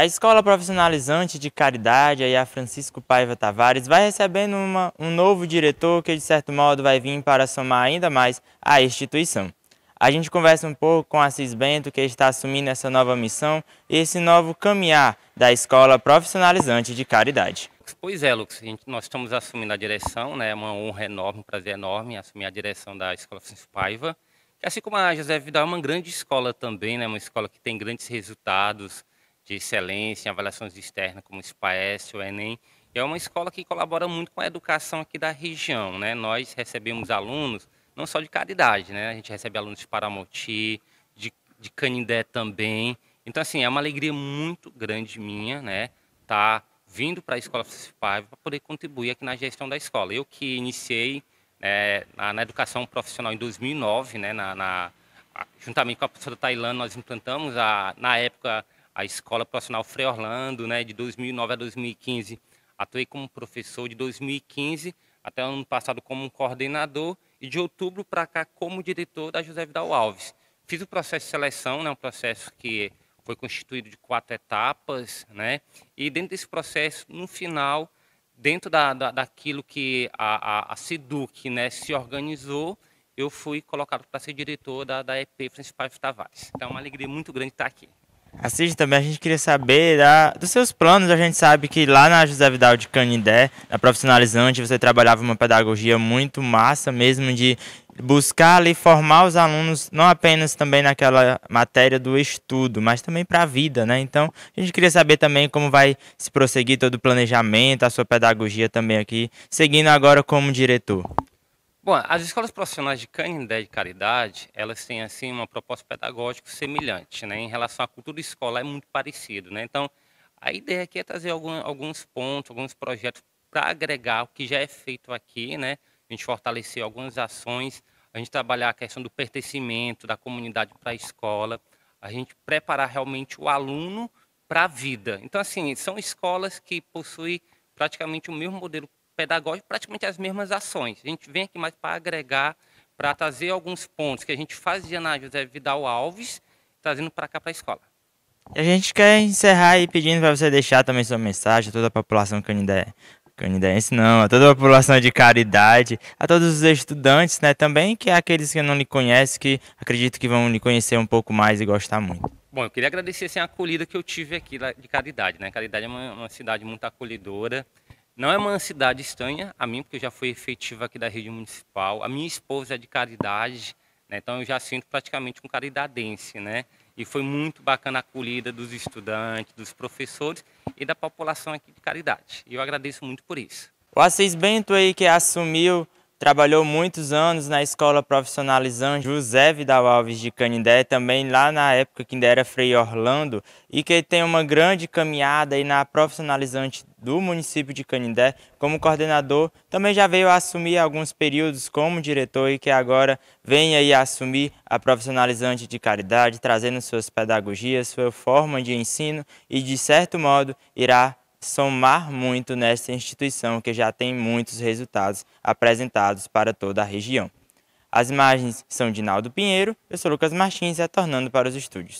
A Escola Profissionalizante de Caridade, a Francisco Paiva Tavares, vai recebendo uma, um novo diretor que, de certo modo, vai vir para somar ainda mais à instituição. A gente conversa um pouco com Assis Bento, que está assumindo essa nova missão e esse novo caminhar da Escola Profissionalizante de Caridade. Pois é, Lucas, nós estamos assumindo a direção, né? é uma honra enorme, um prazer enorme assumir a direção da Escola Francisco Paiva, assim como a José Vidal é uma grande escola também, né? uma escola que tem grandes resultados, de excelência em avaliações externas, como o SPAES, o Enem. E é uma escola que colabora muito com a educação aqui da região. Né? Nós recebemos alunos, não só de caridade, né? a gente recebe alunos de Paramoti, de, de Canindé também. Então, assim, é uma alegria muito grande minha, né? Tá vindo para a Escola Francisco para poder contribuir aqui na gestão da escola. Eu que iniciei né, na, na, educação profissional em 2009, né, na, na, juntamente com a professora Tailândia, nós implantamos, a, na época, a Escola Profissional Frei Orlando, né, de 2009 a 2015. Atuei como professor de 2015 até ano passado como coordenador e de outubro para cá como diretor da José Vidal Alves. Fiz o processo de seleção, né, um processo que foi constituído de quatro etapas, né, e dentro desse processo, no final, dentro da, da daquilo que a, a, a SEDUC né, se organizou, eu fui colocado para ser diretor da, da EP principal Paiva Tavares. Então, é uma alegria muito grande estar aqui. Assiste também, a gente queria saber da, dos seus planos. A gente sabe que lá na José Vidal de Canindé, na profissionalizante, você trabalhava uma pedagogia muito massa mesmo de buscar ali formar os alunos não apenas também naquela matéria do estudo, mas também para a vida, né? Então, a gente queria saber também como vai se prosseguir todo o planejamento, a sua pedagogia também aqui, seguindo agora como diretor. Bom, as escolas profissionais de Canindé de Caridade, elas têm assim uma proposta pedagógica semelhante, né? Em relação à cultura escolar é muito parecido, né? Então, a ideia aqui é trazer algum, alguns pontos, alguns projetos para agregar o que já é feito aqui, né? A gente fortalecer algumas ações, a gente trabalhar a questão do pertencimento da comunidade para a escola, a gente preparar realmente o aluno para a vida. Então, assim, são escolas que possuem praticamente o mesmo modelo pedagógico, praticamente as mesmas ações. A gente vem aqui mais para agregar, para trazer alguns pontos que a gente fazia na José Vidal Alves, trazendo para cá para a escola. E a gente quer encerrar aí pedindo para você deixar também sua mensagem a toda a população canindé, canidense, não, a toda a população de caridade, a todos os estudantes, né, também que é aqueles que não lhe conhecem, que acredito que vão lhe conhecer um pouco mais e gostar muito. Bom, eu queria agradecer assim, a acolhida que eu tive aqui de Caridade, né? Caridade é uma, uma cidade muito acolhedora, não é uma cidade estranha a mim, porque eu já fui efetiva aqui da rede municipal. A minha esposa é de caridade, né? então eu já sinto praticamente um caridadense, né? E foi muito bacana a acolhida dos estudantes, dos professores e da população aqui de caridade. E eu agradeço muito por isso. O Assis Bento aí que assumiu, trabalhou muitos anos na escola profissionalizante José Vidal Alves de Canindé, também lá na época que ainda era Frei Orlando, e que tem uma grande caminhada aí na profissionalizante do município de Canindé. Como coordenador, também já veio a assumir alguns períodos como diretor e que agora vem aí assumir a profissionalizante de caridade, trazendo suas pedagogias, sua forma de ensino e, de certo modo, irá somar muito nesta instituição que já tem muitos resultados apresentados para toda a região. As imagens são de Naldo Pinheiro, eu sou Lucas Martins, retornando para os estúdios.